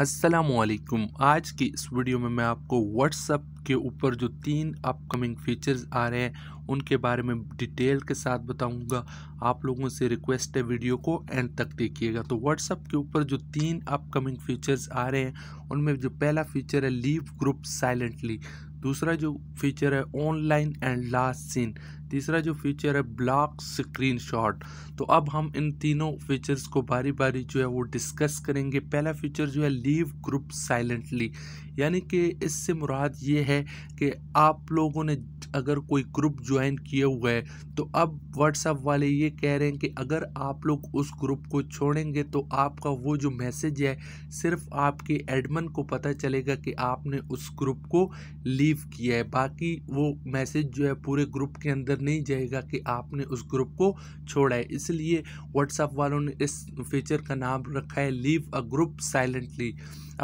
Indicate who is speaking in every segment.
Speaker 1: असलकुम आज की इस वीडियो में मैं आपको व्हाट्सअप के ऊपर जो तीन अपकमिंग फीचर्स आ रहे हैं उनके बारे में डिटेल के साथ बताऊंगा आप लोगों से रिक्वेस्ट है वीडियो को एंड तक देखिएगा तो व्हाट्सअप के ऊपर जो तीन अपकमिंग फीचर्स आ रहे हैं उनमें जो पहला फीचर है लीव ग्रुप साइलेंटली दूसरा जो फीचर है ऑनलाइन एंड लास्ट सीन तीसरा जो फीचर है ब्लॉक स्क्रीन शॉट तो अब हम इन तीनों फीचर्स को बारी बारी जो है वो डिस्कस करेंगे पहला फीचर जो है लीव ग्रुप साइलेंटली यानी कि इससे मुराद ये है कि आप लोगों ने अगर कोई ग्रुप ज्वाइन किए हुए है तो अब व्हाट्सअप वाले ये कह रहे हैं कि अगर आप लोग उस ग्रुप को छोड़ेंगे तो आपका वो जो मैसेज है सिर्फ आपके एडमन को पता चलेगा कि आपने उस ग्रुप को लीव किया है बाकी वो मैसेज जो है पूरे ग्रुप के अंदर नहीं जाएगा कि आपने उस ग्रुप को छोड़ा है इसलिए व्हाट्सअप वालों ने इस फीचर का नाम रखा है लीव अ ग्रुप साइलेंटली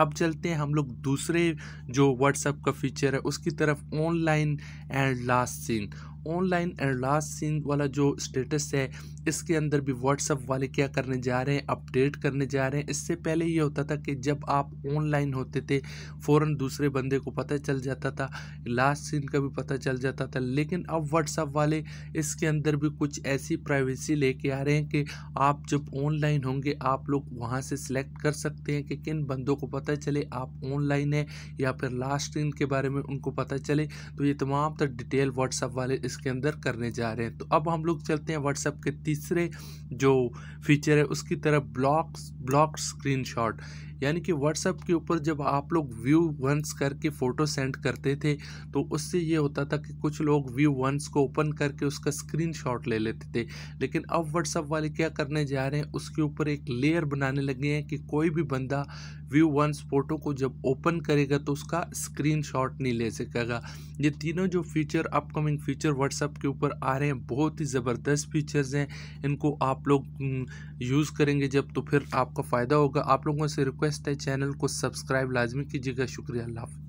Speaker 1: अब चलते हैं हम लोग दूसरे जो व्हाट्सअप का फीचर है उसकी तरफ online and last seen online and last seen वाला जो स्टेटस है इसके अंदर भी व्हाट्सअप वाले क्या करने जा रहे हैं अपडेट करने जा रहे हैं इससे पहले ये होता था कि जब आप ऑनलाइन होते थे फ़ौर दूसरे बंदे को पता चल जाता था लास्ट सीन का भी पता चल जाता था लेकिन अब व्हाट्सअप वाले इसके अंदर भी कुछ ऐसी प्राइवेसी लेके आ रहे हैं कि आप जब ऑनलाइन होंगे आप लोग वहाँ से सिलेक्ट कर सकते हैं कि किन बंदों को पता चले आप ऑनलाइन हैं या फिर लास्ट सीन के बारे में उनको पता चले तो ये तमाम तर डिटेल व्हाट्सअप वाले इस इसके अंदर करने जा रहे हैं तो अब हम लोग चलते हैं व्हाट्सएप के तीसरे जो फीचर है उसकी तरफ ब्लॉक्स ब्लॉक शॉट यानी कि व्हाट्सएप के ऊपर जब आप लोग व्यू वंस करके फ़ोटो सेंड करते थे तो उससे ये होता था कि कुछ लोग व्यू वंस को ओपन करके उसका स्क्रीनशॉट ले लेते थे लेकिन अब व्हाट्सएप वाले क्या करने जा रहे हैं उसके ऊपर एक लेयर बनाने लगे हैं कि कोई भी बंदा व्यू वंस फ़ोटो को जब ओपन करेगा तो उसका स्क्रीनशॉट नहीं ले सकेगा ये तीनों जो फीचर अपकमिंग फीचर व्हाट्सअप के ऊपर आ रहे हैं बहुत ही ज़बरदस्त फीचर्स हैं इनको आप लोग यूज़ हम्म, करेंगे जब तो फिर आपका फ़ायदा होगा आप लोगों से रिक्वेस्ट है चैनल को सब्सक्राइब लाजमी कीजिएगा शुक्रिया अल्लाह